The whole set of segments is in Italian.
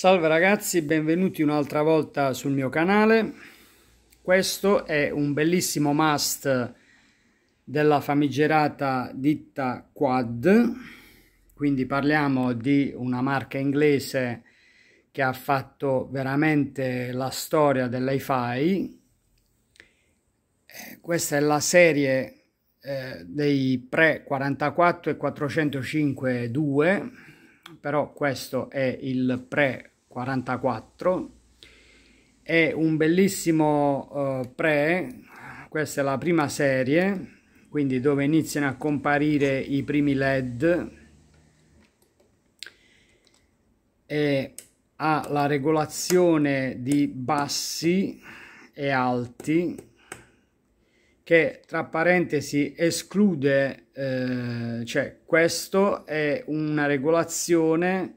Salve ragazzi, benvenuti un'altra volta sul mio canale. Questo è un bellissimo must della famigerata ditta Quad. Quindi parliamo di una marca inglese che ha fatto veramente la storia dell'iFi. Eh, questa è la serie eh, dei pre 44 e 405 2 però questo è il pre 44 è un bellissimo uh, pre questa è la prima serie quindi dove iniziano a comparire i primi led e ha la regolazione di bassi e alti che tra parentesi esclude, eh, cioè questo è una regolazione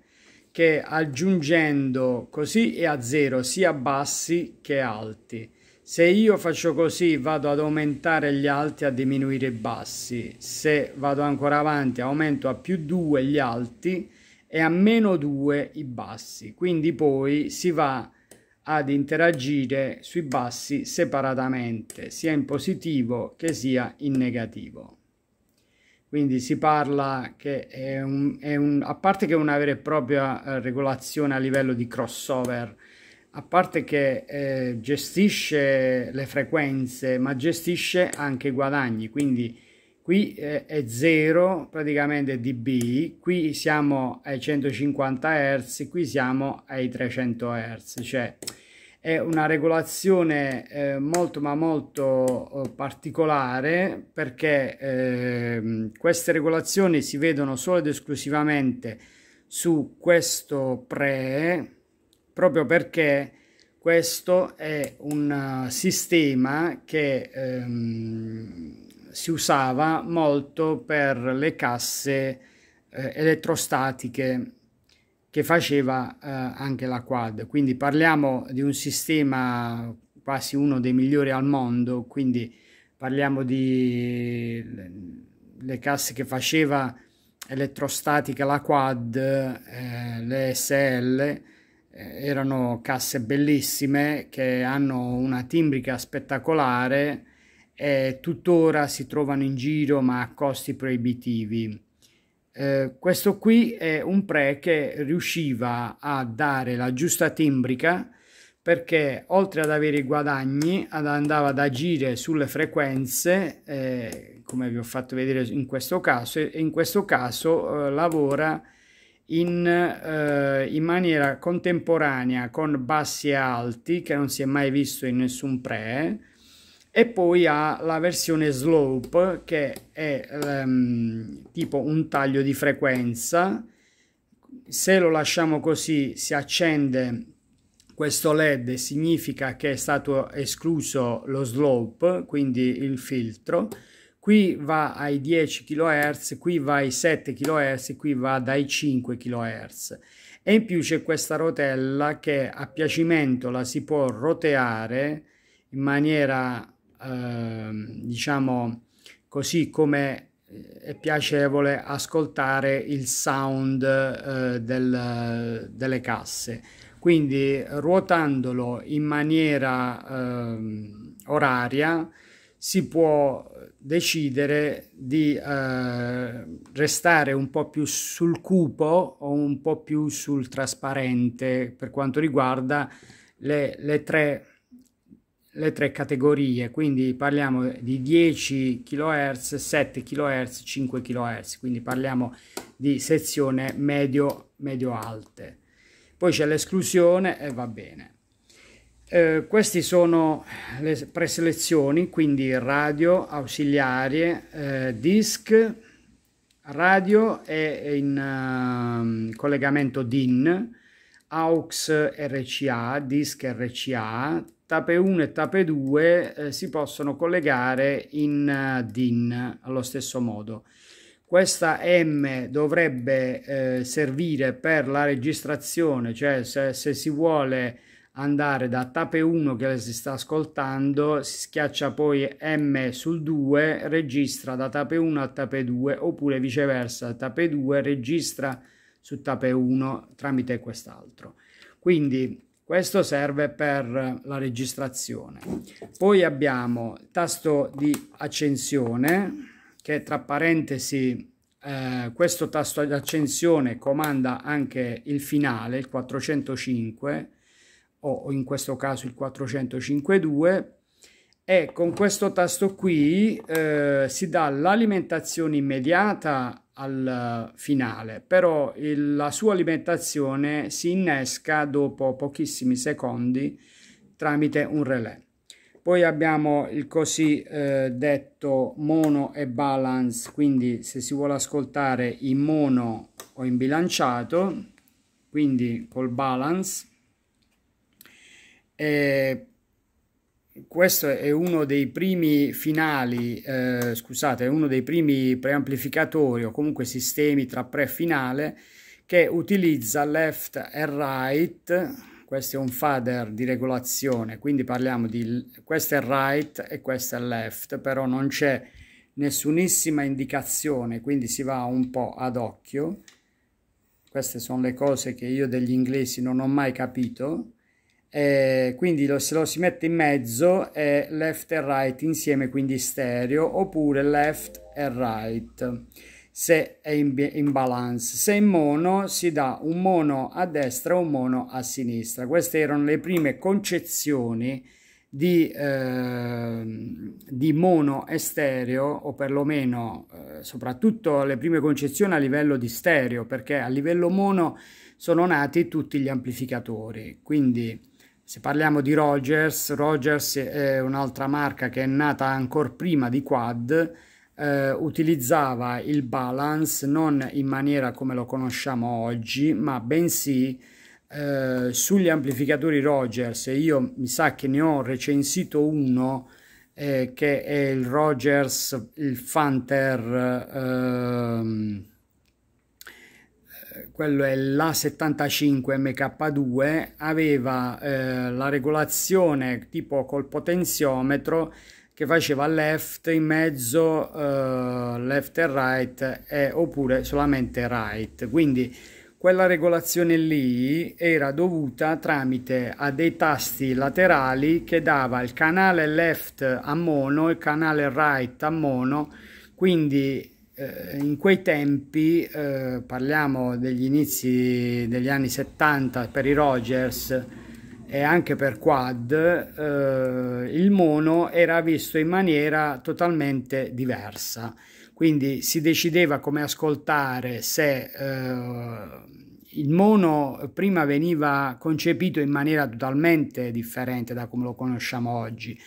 che aggiungendo così e a zero sia bassi che alti. Se io faccio così vado ad aumentare gli alti a diminuire i bassi, se vado ancora avanti aumento a più 2 gli alti e a meno 2 i bassi, quindi poi si va a ad interagire sui bassi separatamente, sia in positivo che sia in negativo. Quindi si parla che è un, è un, a parte che è una vera e propria eh, regolazione a livello di crossover, a parte che eh, gestisce le frequenze, ma gestisce anche i guadagni, quindi qui eh, è 0 praticamente dB, qui siamo ai 150 Hz, qui siamo ai 300 Hz, cioè è una regolazione eh, molto ma molto eh, particolare perché eh, queste regolazioni si vedono solo ed esclusivamente su questo pre proprio perché questo è un eh, sistema che ehm, si usava molto per le casse eh, elettrostatiche che faceva eh, anche la quad. Quindi parliamo di un sistema quasi uno dei migliori al mondo, quindi parliamo di le casse che faceva elettrostatica la quad, eh, le SL, eh, erano casse bellissime che hanno una timbrica spettacolare e tuttora si trovano in giro ma a costi proibitivi. Eh, questo qui è un pre che riusciva a dare la giusta timbrica perché oltre ad avere i guadagni andava ad agire sulle frequenze eh, come vi ho fatto vedere in questo caso e in questo caso eh, lavora in, eh, in, maniera contemporanea con bassi e alti che non si è mai visto in nessun pre e poi ha la versione slope che è um, tipo un taglio di frequenza se lo lasciamo così si accende questo led significa che è stato escluso lo slope quindi il filtro qui va ai 10 kHz qui va ai 7 kHz qui va dai 5 kHz e in più c'è questa rotella che a piacimento la si può roteare in maniera Ehm, diciamo così come eh, è piacevole ascoltare il sound eh, del, delle casse. Quindi ruotandolo in maniera eh, oraria si può decidere di eh, restare un po' più sul cupo o un po' più sul trasparente per quanto riguarda le, le tre le tre categorie, quindi parliamo di 10 kHz, 7 kHz, 5 kHz, quindi parliamo di sezione medio, medio alte. Poi c'è l'esclusione e va bene. Eh, queste sono le preselezioni, quindi radio, ausiliarie, eh, disc, radio e in uh, collegamento DIN, AUX RCA, disc RCA, tape 1 e tape 2 eh, si possono collegare in uh, DIN allo stesso modo. Questa M dovrebbe eh, servire per la registrazione, cioè se, se si vuole andare da tape 1 che si sta ascoltando, si schiaccia poi M sul 2, registra da tape 1 a tape 2 oppure viceversa, tape 2 registra su tape 1 tramite quest'altro. Quindi questo serve per la registrazione. Poi abbiamo il tasto di accensione che tra parentesi eh, questo tasto di accensione comanda anche il finale, il 405 o in questo caso il 4052 e con questo tasto qui eh, si dà l'alimentazione immediata al eh, finale, però il, la sua alimentazione si innesca dopo pochissimi secondi tramite un relè. Poi abbiamo il così eh, detto mono e balance, quindi se si vuole ascoltare in mono o in bilanciato, quindi col balance, e eh, questo è uno dei primi finali, eh, scusate, uno dei primi preamplificatori o comunque sistemi tra pre e finale che utilizza left e right, questo è un fader di regolazione, quindi parliamo di questo è right e questo è left, però non c'è nessunissima indicazione, quindi si va un po' ad occhio. Queste sono le cose che io degli inglesi non ho mai capito eh, quindi lo, se lo si mette in mezzo è left e right insieme quindi stereo oppure left e right se è in, in, balance se in mono si dà un mono a destra e un mono a sinistra queste erano le prime concezioni di, eh, di mono e stereo o perlomeno eh, soprattutto le prime concezioni a livello di stereo perché a livello mono sono nati tutti gli amplificatori quindi se parliamo di Rogers, Rogers è un'altra marca che è nata ancora prima di Quad, eh, utilizzava il balance non in maniera come lo conosciamo oggi, ma bensì eh, sugli amplificatori Rogers. Io mi sa che ne ho recensito uno eh, che è il Rogers, il Fanter... Ehm, quello è l'A75 MK2, aveva eh, la regolazione tipo col potenziometro che faceva left in mezzo, eh, left e right, e, oppure solamente right. Quindi quella regolazione lì era dovuta tramite a dei tasti laterali che dava il canale left a mono e il canale right a mono, quindi eh, in quei tempi, eh, parliamo degli inizi degli anni 70 per i Rogers e anche per Quad, eh, il mono era visto in maniera totalmente diversa. Quindi si decideva come ascoltare se eh, il mono prima veniva concepito in maniera totalmente differente da come lo conosciamo oggi,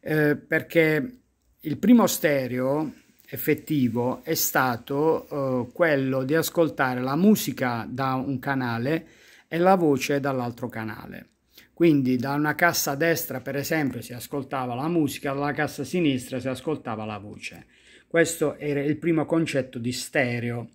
eh, perché il primo stereo effettivo è stato eh, quello di ascoltare la musica da un canale e la voce dall'altro canale. Quindi da una cassa destra, per esempio, si ascoltava la musica, dalla cassa sinistra si ascoltava la voce. Questo era il primo concetto di stereo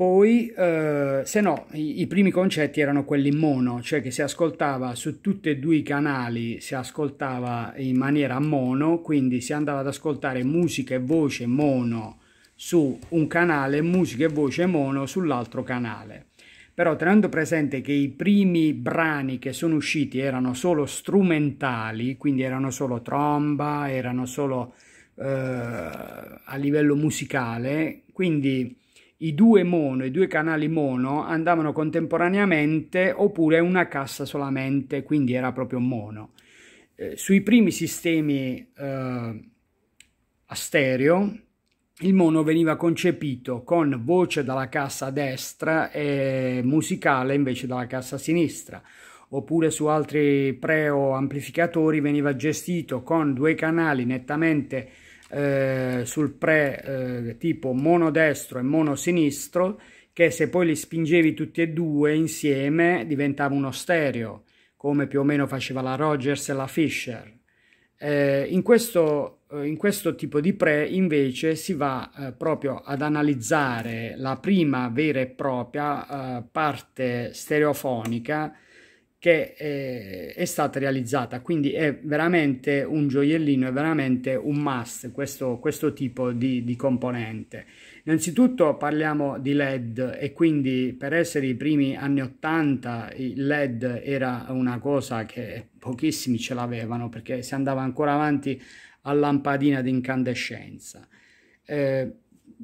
poi, eh, se no, i, i, primi concetti erano quelli mono, cioè che si ascoltava su tutti e due i canali, si ascoltava in maniera mono, quindi si andava ad ascoltare musica e voce mono su un canale, e musica e voce mono sull'altro canale. Però tenendo presente che i primi brani che sono usciti erano solo strumentali, quindi erano solo tromba, erano solo eh, a livello musicale, quindi i due mono, i due canali mono andavano contemporaneamente oppure una cassa solamente, quindi era proprio mono. Eh, sui primi sistemi eh, a stereo il mono veniva concepito con voce dalla cassa destra e musicale invece dalla cassa sinistra oppure su altri preo amplificatori veniva gestito con due canali nettamente eh, sul pre eh, tipo mono destro e mono sinistro che se poi li spingevi tutti e due insieme diventava uno stereo come più o meno faceva la Rogers e la Fisher. Eh, in, questo, eh, in, questo, tipo di pre invece si va eh, proprio ad analizzare la prima vera e propria parte stereofonica che è, eh, è, stata realizzata quindi è veramente un gioiellino è veramente un must questo, questo tipo di, di, componente innanzitutto parliamo di led e quindi per essere i primi anni 80 il led era una cosa che pochissimi ce l'avevano perché si andava ancora avanti a lampadina di incandescenza eh,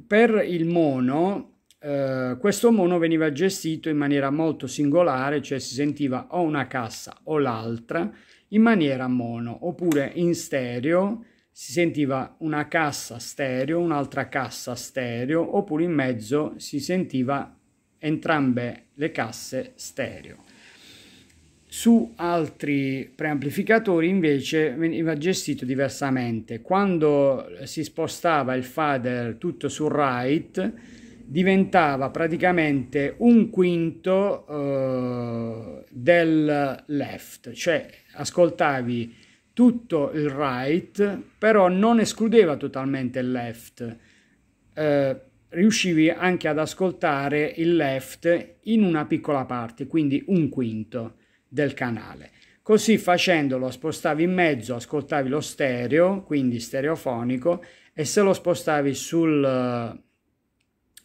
per il mono eh, questo mono veniva gestito in maniera molto singolare, cioè si sentiva o una cassa o l'altra in maniera mono, oppure in stereo si sentiva una cassa stereo, un'altra cassa stereo, oppure in mezzo si sentiva entrambe le casse stereo. Su altri preamplificatori invece veniva gestito diversamente. Quando si spostava il fader tutto sul right, diventava praticamente un quinto eh, del left, cioè ascoltavi tutto il right, però non escludeva totalmente il left. Eh, riuscivi anche ad ascoltare il left in una piccola parte, quindi un quinto del canale. Così facendo lo spostavi in mezzo, ascoltavi lo stereo, quindi stereofonico, e se lo spostavi sul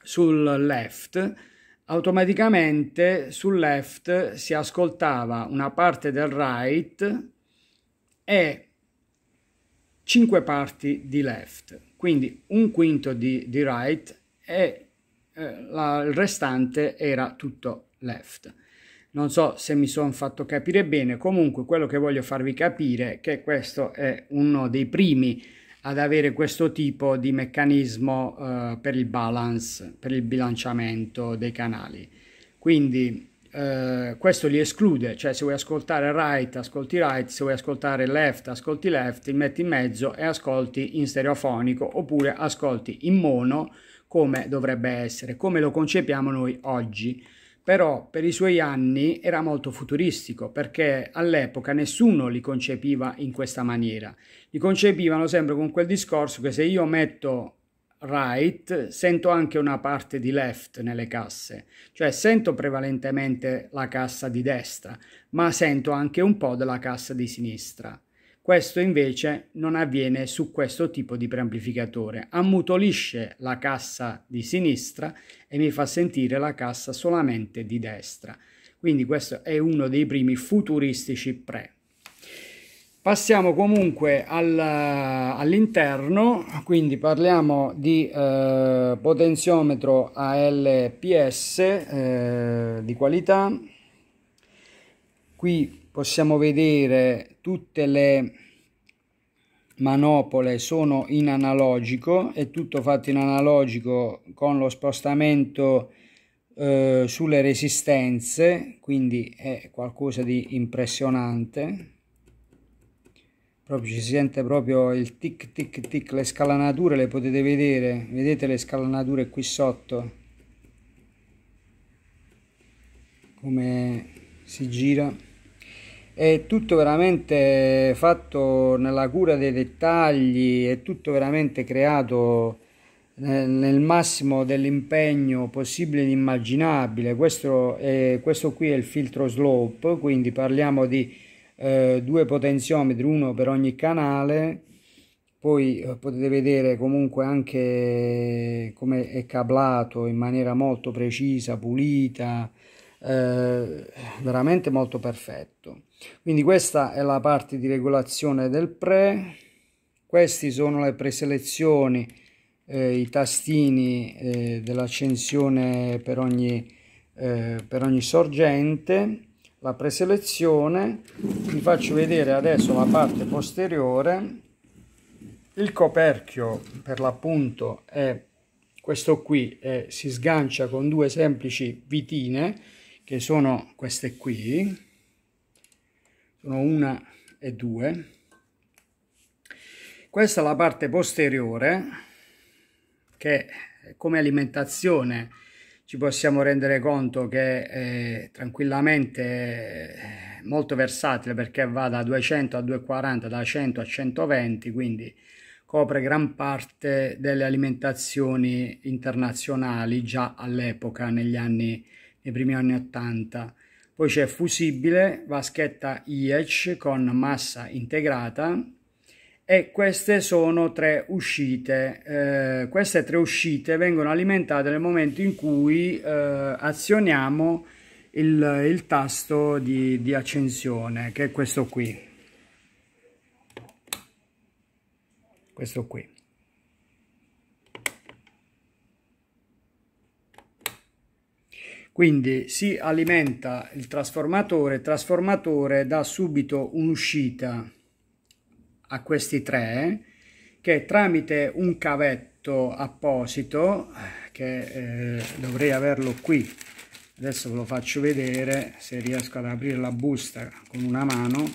sul left, automaticamente sul left si ascoltava una parte del right e cinque parti di left, quindi un quinto di, di right e eh, la, il restante era tutto left. Non so se mi sono fatto capire bene, comunque quello che voglio farvi capire è che questo è uno dei primi ad avere questo tipo di meccanismo eh, per il balance, per il bilanciamento dei canali. Quindi eh, questo li esclude, cioè se vuoi ascoltare right ascolti right, se vuoi ascoltare left ascolti left, ti metti in mezzo e ascolti in stereofonico oppure ascolti in mono come dovrebbe essere, come lo concepiamo noi oggi però per i suoi anni era molto futuristico perché all'epoca nessuno li concepiva in questa maniera. Li concepivano sempre con quel discorso che se io metto right sento anche una parte di left nelle casse, cioè sento prevalentemente la cassa di destra, ma sento anche un po' della cassa di sinistra. Questo invece non avviene su questo tipo di preamplificatore. Ammutolisce la cassa di sinistra e mi fa sentire la cassa solamente di destra. Quindi questo è uno dei primi futuristici pre. Passiamo comunque al, all'interno, quindi parliamo di eh, potenziometro ALPS eh, di qualità. Qui possiamo vedere tutte le manopole sono in analogico è tutto fatto in analogico con lo spostamento eh, sulle resistenze quindi è qualcosa di impressionante proprio si sente proprio il tic tic tic le scalanature le potete vedere vedete le scalanature qui sotto come si gira è tutto veramente fatto nella cura dei dettagli, è tutto veramente creato eh, nel massimo dell'impegno possibile ed immaginabile. Questo, è, questo qui è il filtro slope, quindi parliamo di eh, due potenziometri, uno per ogni canale. Poi eh, potete vedere comunque anche come è cablato in maniera molto precisa, pulita, eh, veramente molto perfetto. Quindi questa è la parte di regolazione del pre, questi sono le preselezioni, eh, i tastini eh, dell'accensione per, ogni, eh, per ogni sorgente, la preselezione, vi faccio vedere adesso la parte posteriore, il coperchio per l'appunto è questo qui e si sgancia con due semplici vitine che sono queste qui sono una e due questa è la parte posteriore che come alimentazione ci possiamo rendere conto che è eh, tranquillamente eh, molto versatile perché va da 200 a 240 da 100 a 120 quindi copre gran parte delle alimentazioni internazionali già all'epoca negli anni nei primi anni 80 poi c'è fusibile, vaschetta IEC con massa integrata e queste sono tre uscite. Eh, queste tre uscite vengono alimentate nel momento in cui eh, azioniamo il, il tasto di, di accensione che è questo qui. Questo qui. Quindi si alimenta il trasformatore, il trasformatore dà subito un'uscita a questi tre che tramite un cavetto apposito che eh, dovrei averlo qui adesso ve lo faccio vedere se riesco ad aprire la busta con una mano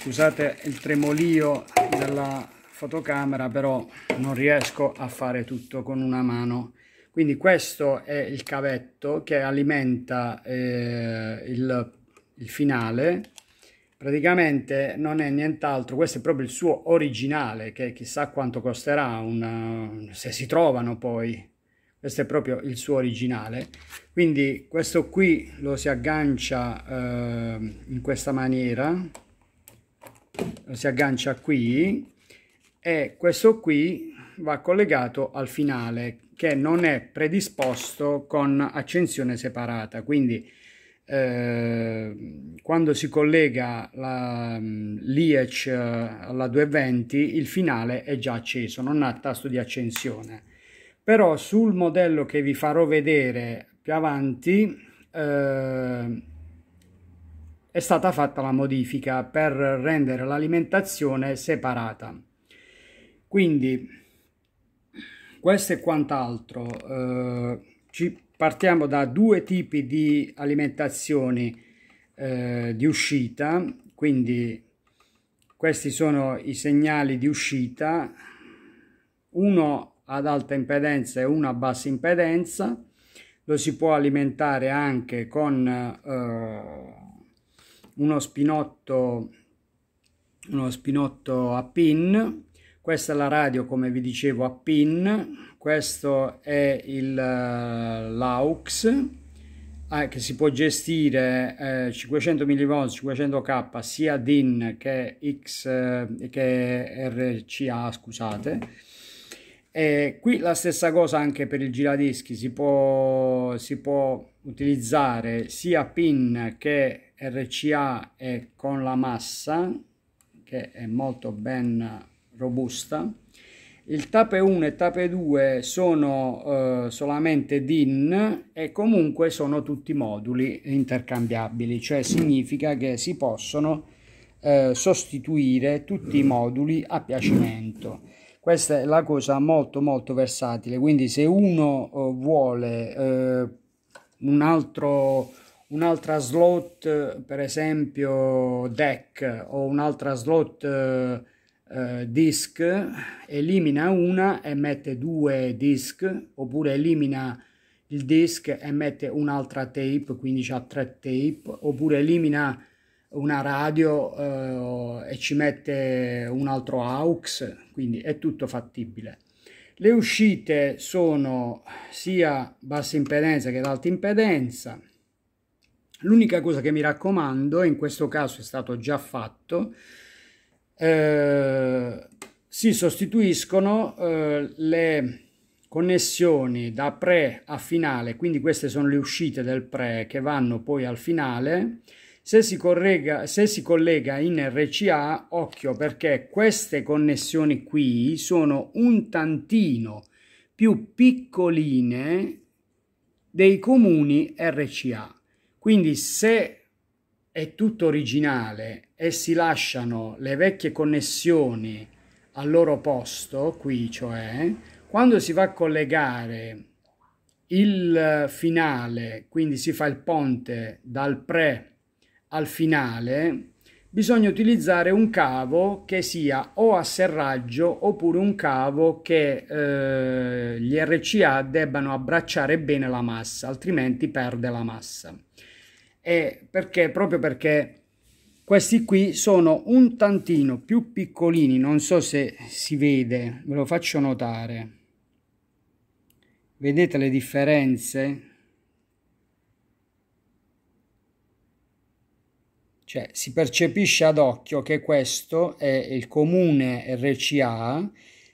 scusate il tremolio della fotocamera però non riesco a fare tutto con una mano quindi questo è il cavetto che alimenta eh, il, il finale praticamente non è nient'altro, questo è proprio il suo originale, che chissà quanto costerà, una, se si trovano poi, questo è proprio il suo originale. Quindi questo qui lo si aggancia eh, in questa maniera, lo si aggancia qui e questo qui va collegato al finale che non è predisposto con accensione separata. Quindi eh, quando si collega mm, l'IECH eh, alla 220 il finale è già acceso, non ha tasto di accensione. Però sul modello che vi farò vedere più avanti eh, è stata fatta la modifica per rendere l'alimentazione separata. Quindi questo e quant'altro. Eh, ci partiamo da due tipi di alimentazioni eh, di uscita, quindi questi sono i segnali di uscita, uno ad alta impedenza e uno a bassa impedenza, lo si può alimentare anche con eh, uno spinotto uno spinotto a pin questa è la radio, come vi dicevo, a pin. Questo è il, eh, l'AUX eh, che si può gestire eh, 500 mV, 500K, sia DIN che, X, eh, che RCA, scusate. E qui la stessa cosa anche per il giradischi, si può, si può utilizzare sia pin che RCA e con la massa, che è molto ben robusta. Il tape 1 e tape 2 sono eh, solamente DIN e comunque sono tutti moduli intercambiabili, cioè significa che si possono eh, sostituire tutti i moduli a piacimento. Questa è la cosa molto molto versatile, quindi se uno eh, vuole eh, un altro un'altra slot per esempio deck o un'altra slot eh, eh, disk, elimina una e mette due disk, oppure elimina il disk e mette un'altra tape, quindi ha tre tape, oppure elimina una radio eh, e ci mette un altro aux, quindi è tutto fattibile. Le uscite sono sia bassa impedenza che ad alta impedenza. L'unica cosa che mi raccomando, in questo caso è stato già fatto, eh, si sostituiscono eh, le connessioni da pre a finale, quindi queste sono le uscite del pre che vanno poi al finale. Se si, correga, se si collega in RCA, occhio perché queste connessioni qui sono un tantino più piccoline dei comuni RCA. Quindi se è tutto originale e si lasciano le vecchie connessioni al loro posto, qui cioè, quando si va a collegare il finale, quindi si fa il ponte dal pre al finale, bisogna utilizzare un cavo che sia o a serraggio oppure un cavo che eh, gli RCA debbano abbracciare bene la massa, altrimenti perde la massa. E perché? Proprio perché questi qui sono un tantino più piccolini, non so se si vede, ve lo faccio notare. Vedete le differenze? Cioè, si percepisce ad occhio che questo è il comune RCA,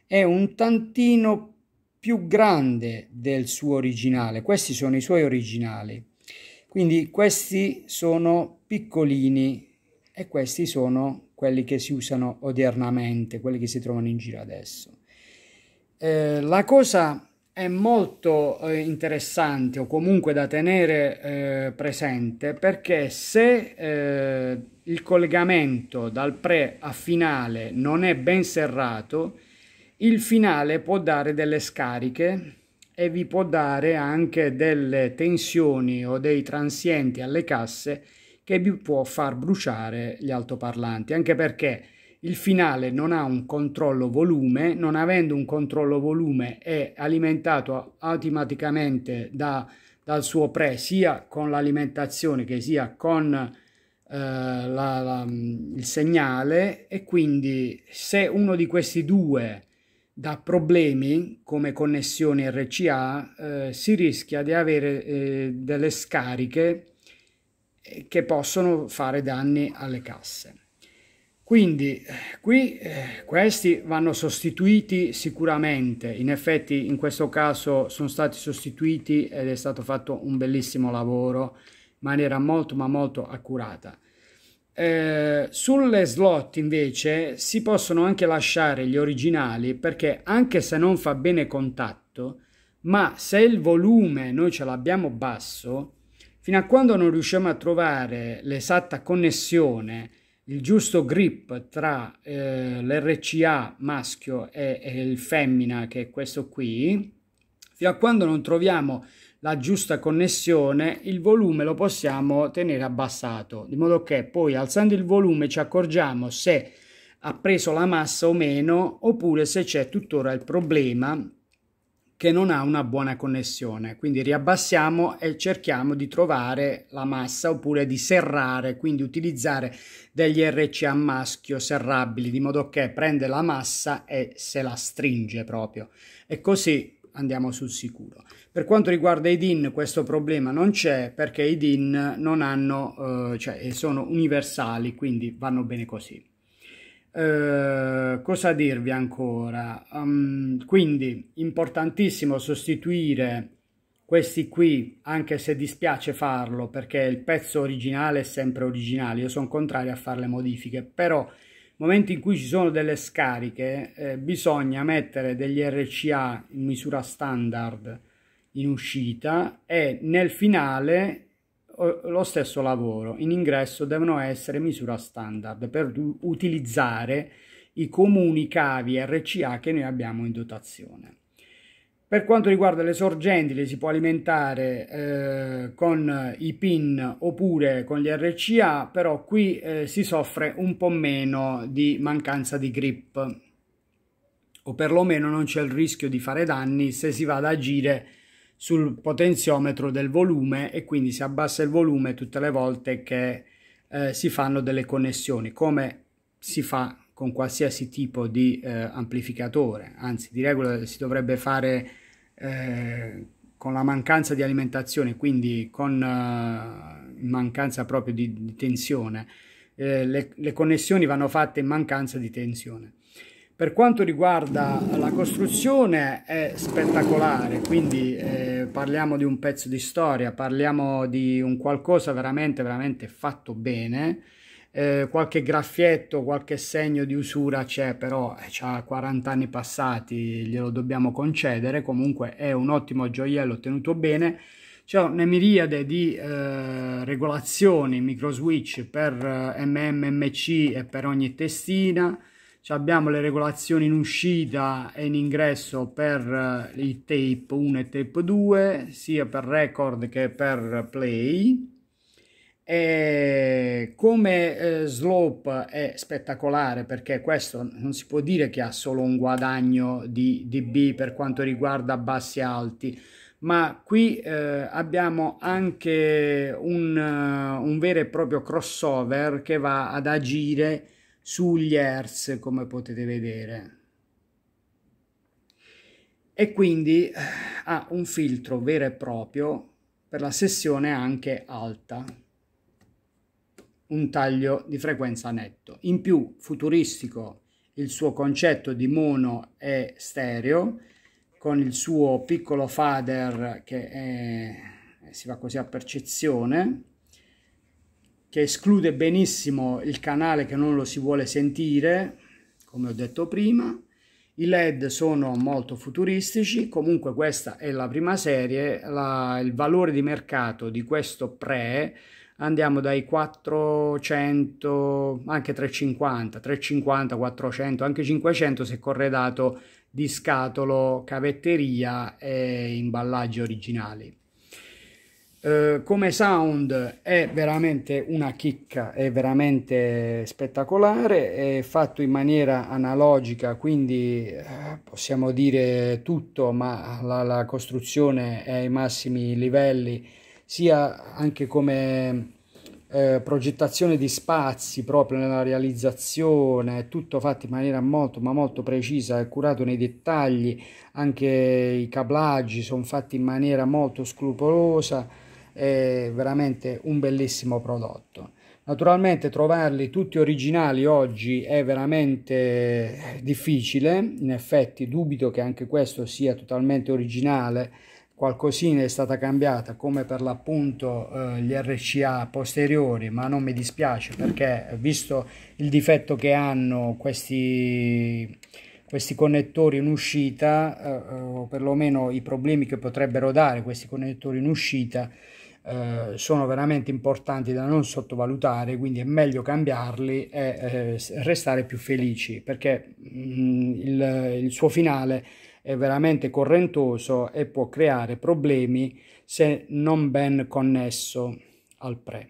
è un tantino più grande del suo originale. Questi sono i suoi originali. Quindi questi sono piccolini e questi sono quelli che si usano odiernamente, quelli che si trovano in giro adesso. Eh, la cosa è molto eh, interessante o comunque da tenere eh, presente perché se eh, il collegamento dal pre a finale non è ben serrato, il finale può dare delle scariche e vi può dare anche delle tensioni o dei transienti alle casse che vi può far bruciare gli altoparlanti, anche perché il finale non ha un controllo volume, non avendo un controllo volume è alimentato automaticamente da, dal suo pre sia con l'alimentazione che sia con eh, la, la, il segnale e quindi se uno di questi due da problemi come connessione RCA eh, si rischia di avere eh, delle scariche che possono fare danni alle casse. Quindi eh, qui eh, questi vanno sostituiti sicuramente, in effetti in questo caso sono stati sostituiti ed è stato fatto un bellissimo lavoro in maniera molto ma molto accurata. Eh, sulle slot invece si possono anche lasciare gli originali perché anche se non fa bene contatto, ma se il volume noi ce l'abbiamo basso, Fino a quando non riusciamo a trovare l'esatta connessione, il giusto grip tra eh, l'RCA maschio e, e il femmina, che è questo qui, fino a quando non troviamo la giusta connessione, il volume lo possiamo tenere abbassato, di modo che poi alzando il volume ci accorgiamo se ha preso la massa o meno, oppure se c'è tuttora il problema che non ha una buona connessione. Quindi riabbassiamo e cerchiamo di trovare la massa oppure di serrare, quindi utilizzare degli RC a maschio serrabili di modo che prende la massa e se la stringe proprio. E così andiamo sul sicuro. Per quanto riguarda i DIN questo problema non c'è perché i DIN non hanno, eh, cioè sono universali, quindi vanno bene così. Eh, cosa dirvi ancora? Um, quindi importantissimo sostituire questi qui, anche se dispiace farlo perché il pezzo originale è sempre originale, io sono contrario a fare le modifiche, però momenti in cui ci sono delle scariche eh, bisogna mettere degli RCA in misura standard in uscita e nel finale lo stesso lavoro. In ingresso devono essere misura standard per utilizzare i comuni cavi RCA che noi abbiamo in dotazione. Per quanto riguarda le sorgenti, le si può alimentare eh, con i PIN oppure con gli RCA, però qui eh, si soffre un po' meno di mancanza di grip o perlomeno non c'è il rischio di fare danni se si va ad agire sul potenziometro del volume e quindi si abbassa il volume tutte le volte che eh, si fanno delle connessioni, come si fa con qualsiasi tipo di eh, amplificatore, anzi di regola si dovrebbe fare eh, con la mancanza di alimentazione, quindi con eh, mancanza proprio di, di tensione. Eh, le, le connessioni vanno fatte in mancanza di tensione. Per quanto riguarda la costruzione è spettacolare, quindi eh, parliamo di un pezzo di storia, parliamo di un qualcosa veramente, veramente fatto bene. Eh, qualche graffietto, qualche segno di usura c'è, però eh, ha 40 anni passati, glielo dobbiamo concedere. Comunque è un ottimo gioiello tenuto bene. C'è una miriade di eh, regolazioni micro switch per eh, MMMC e per ogni testina cioè, abbiamo le regolazioni in uscita e in ingresso per eh, i tape 1 e tape 2 sia per record che per play e come eh, slope è spettacolare perché questo non si può dire che ha solo un guadagno di dB per quanto riguarda bassi e alti ma qui eh, abbiamo anche un, eh, un, vero e proprio crossover che va ad agire sugli hertz come potete vedere e quindi eh, ha un filtro vero e proprio per la sessione anche alta un taglio di frequenza netto in più futuristico il suo concetto di mono e stereo con il suo piccolo fader che è, si va così a percezione che esclude benissimo il canale che non lo si vuole sentire, come ho detto prima. I LED sono molto futuristici, comunque questa è la prima serie, la, il valore di mercato di questo pre andiamo dai 400 anche 350 350 400 anche 500 se corredato di scatolo cavetteria e imballaggi originali eh, come sound è veramente una chicca, è veramente spettacolare, è fatto in maniera analogica, quindi eh, possiamo dire tutto, ma la, la costruzione è ai massimi livelli, sia anche come eh, progettazione di spazi proprio nella realizzazione, tutto fatto in maniera molto ma molto precisa e curato nei dettagli, anche i cablaggi sono fatti in maniera molto scrupolosa è veramente un bellissimo prodotto. Naturalmente trovarli tutti originali oggi è veramente difficile, in effetti dubito che anche questo sia totalmente originale, qualcosina è stata cambiata come per l'appunto eh, gli RCA posteriori, ma non mi dispiace perché visto il difetto che hanno questi questi connettori in uscita, eh, eh o perlomeno i problemi che potrebbero dare questi connettori in uscita, eh, sono veramente importanti da non sottovalutare, quindi è meglio cambiarli e eh, restare più felici perché mh, mm, il, il suo finale è veramente correntoso e può creare problemi se non ben connesso al pre.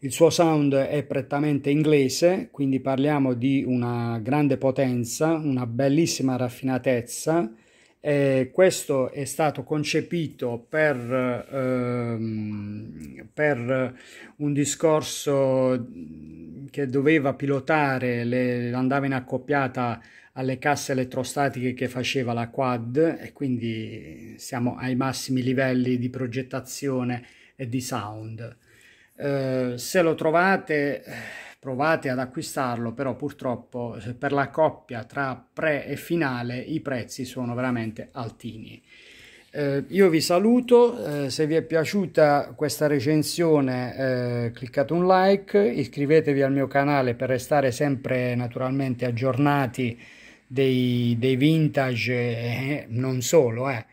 Il suo sound è prettamente inglese, quindi parliamo di una grande potenza, una bellissima raffinatezza, eh, questo è stato concepito per, ehm, per un discorso che doveva pilotare, le, andava in accoppiata alle casse elettrostatiche che faceva la Quad e quindi siamo ai massimi livelli di progettazione e di sound. Eh, se lo trovate provate ad acquistarlo, però purtroppo eh, per la coppia tra pre e finale i prezzi sono veramente altini. Eh, io vi saluto, eh, se vi è piaciuta questa recensione eh, cliccate un like, iscrivetevi al mio canale per restare sempre naturalmente aggiornati dei, dei vintage e eh, non solo, eh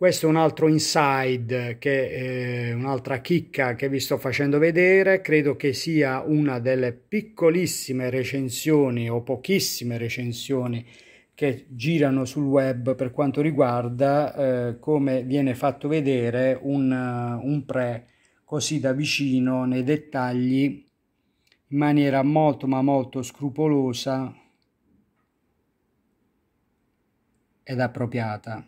questo è un altro inside, che eh, un'altra chicca che vi sto facendo vedere, credo che sia una delle piccolissime recensioni o pochissime recensioni che girano sul web per quanto riguarda eh, come viene fatto vedere un, un pre così da vicino nei dettagli in maniera molto ma molto scrupolosa ed appropriata.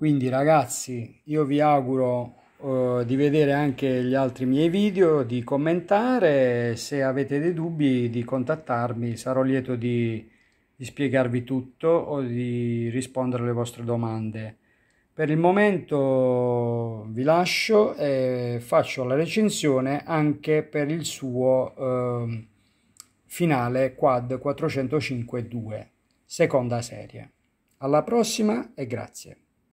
Quindi ragazzi, io vi auguro eh, di vedere anche gli altri miei video, di commentare, se avete dei dubbi di contattarmi, sarò lieto di, di spiegarvi tutto o di rispondere alle vostre domande. Per il momento vi lascio e faccio la recensione anche per il suo eh, finale quad 405.2, seconda serie. Alla prossima e grazie.